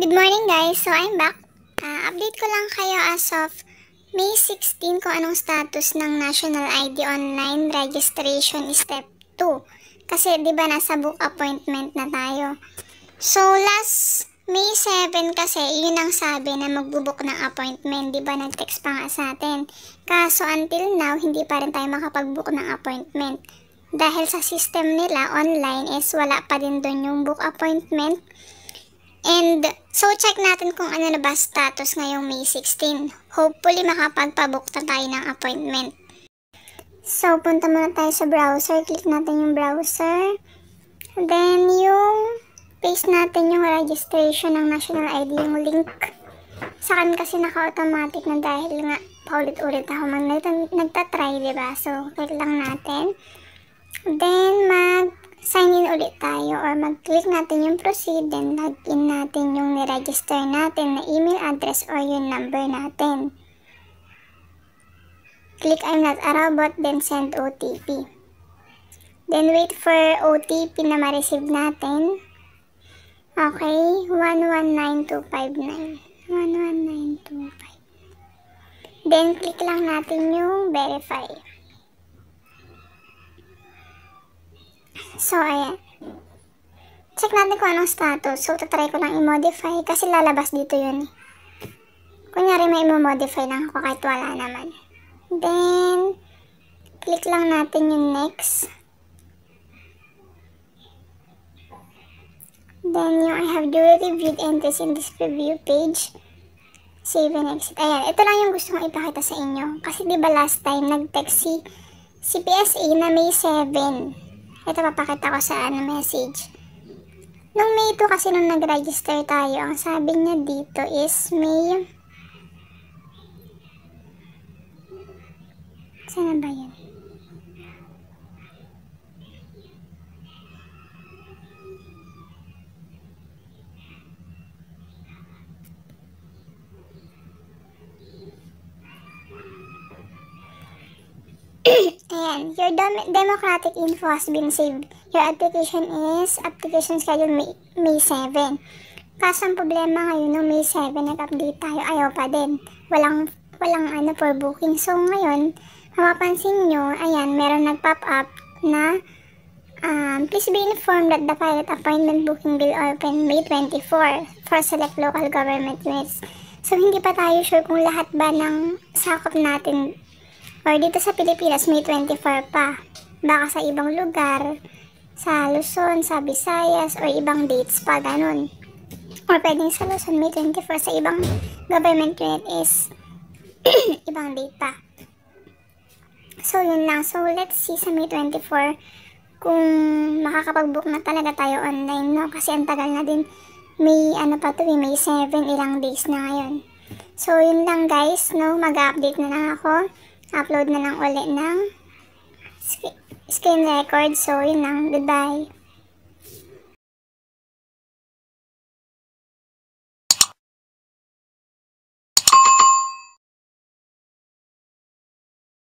Good morning guys! So I'm back. Uh, update ko lang kayo as of May 16 kung anong status ng National ID Online Registration Step 2. Kasi 'di ba nasa book appointment na tayo. So last May 7 kasi yun ang sabi na magbubook ng appointment. 'di ba nag-text pa nga sa atin. Kaso until now hindi pa rin tayo makapag-book ng appointment. Dahil sa system nila online is wala pa din doon yung book appointment And so check natin kung ano na ba status ngayong May 16. Hopefully makapagpabook na tayo ng appointment. So punta muna tayo sa browser. Click natin yung browser. Then yung paste natin yung registration ng national ID, yung link. Sa akin kasi naka-automatic na dahil nga paulit-ulit ako mag nagtatry, diba? So click lang natin. Then mag mag-sign in ulit tayo or mag-click natin yung proceed then log in natin yung niregister natin na email address or yung number natin. Click I'm not a robot then send OTP. Then wait for OTP na ma-receive natin. Okay, 119259. 119259. Then click lang natin yung verify. So, ayan. Check natin kung anong status. So, tatry ko lang i-modify kasi lalabas dito yun. Eh. Kunyari, may i-modify lang ako kahit wala naman. Then, click lang natin yung next. Then, yung I have duly reviewed entries in this preview page. Save and exit. Ayan, ito lang yung gusto kong ipakita sa inyo. Kasi di ba last time nag-text si, si PSA na May 7. Ito papakita ko sa ano, message. Nung May 2 kasi nung nag-register tayo, ang sabi niya dito is May... Sana ba yun? Ayan, your dem democratic info has been saved. Your application is application schedule May, May 7. Kaso ang problema ngayon, no, May 7, nag-update tayo, ayaw pa din. Walang, walang ano for booking. So ngayon, mapapansin nyo, ayan, meron nag-pop up na um, please be informed that the pilot appointment booking will open May 24 for select local government units. So, hindi pa tayo sure kung lahat ba ng sakop natin Or dito sa Pilipinas may 24 pa. Baka sa ibang lugar, sa Luzon, sa Visayas, or ibang dates pa, ganun. Or pwedeng sa Luzon, may 24 sa ibang government unit is ibang date pa. So, yun lang. So, let's see sa May 24 kung makakapag-book na talaga tayo online, no? Kasi ang tagal na din. May, ano pa to, eh, May 7 ilang days na ngayon. So, yun lang guys, no? Mag-update na lang ako upload na lang ulit ng screen record. So, yun lang. Goodbye.